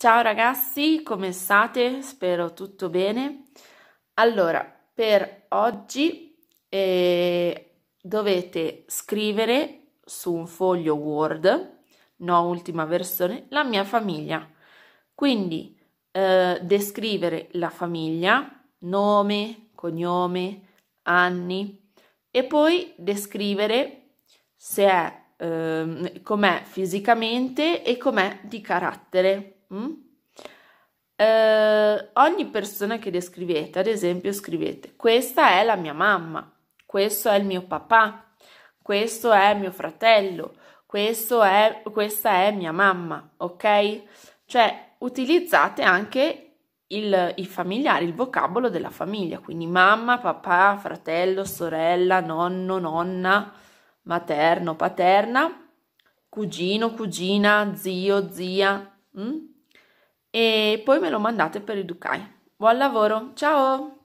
Ciao ragazzi, come state? Spero tutto bene. Allora, per oggi eh, dovete scrivere su un foglio Word, no ultima versione, la mia famiglia. Quindi eh, descrivere la famiglia, nome, cognome, anni e poi descrivere se è eh, com'è fisicamente e com'è di carattere. Mm? Eh, ogni persona che descrivete, ad esempio, scrivete: Questa è la mia mamma, questo è il mio papà, questo è mio fratello, è, questa è mia mamma, ok? Cioè, utilizzate anche il, i familiari, il vocabolo della famiglia, quindi mamma, papà, fratello, sorella, nonno, nonna, materno, paterna, cugino, cugina, zio, zia. Mm? e poi me lo mandate per Educai. Buon lavoro, ciao!